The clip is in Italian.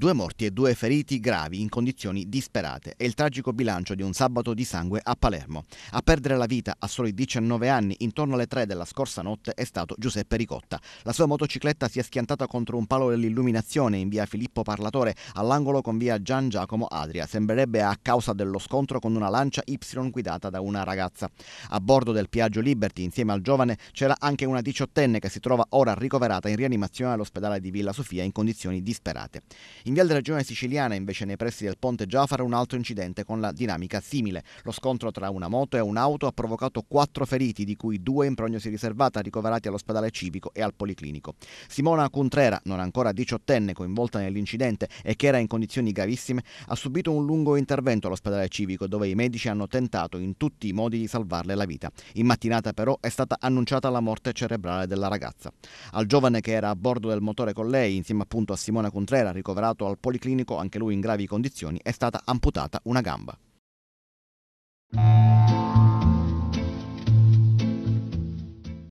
due morti e due feriti gravi in condizioni disperate è il tragico bilancio di un sabato di sangue a Palermo. A perdere la vita a soli 19 anni intorno alle 3 della scorsa notte è stato Giuseppe Ricotta. La sua motocicletta si è schiantata contro un palo dell'illuminazione in via Filippo Parlatore all'angolo con via Gian Giacomo Adria. Sembrerebbe a causa dello scontro con una lancia Y guidata da una ragazza. A bordo del Piaggio Liberty insieme al giovane c'era anche una diciottenne che si trova ora ricoverata in rianimazione all'ospedale di Villa Sofia in condizioni disperate. In via della regione siciliana, invece, nei pressi del ponte Giafara, un altro incidente con la dinamica simile. Lo scontro tra una moto e un'auto ha provocato quattro feriti, di cui due in prognosi riservata, ricoverati all'ospedale civico e al policlinico. Simona Contrera, non ancora diciottenne, coinvolta nell'incidente e che era in condizioni gravissime, ha subito un lungo intervento all'ospedale civico, dove i medici hanno tentato in tutti i modi di salvarle la vita. In mattinata, però, è stata annunciata la morte cerebrale della ragazza. Al giovane che era a bordo del motore con lei, insieme appunto a Simona Contrera, ricoverata ricoverato al Policlinico, anche lui in gravi condizioni, è stata amputata una gamba.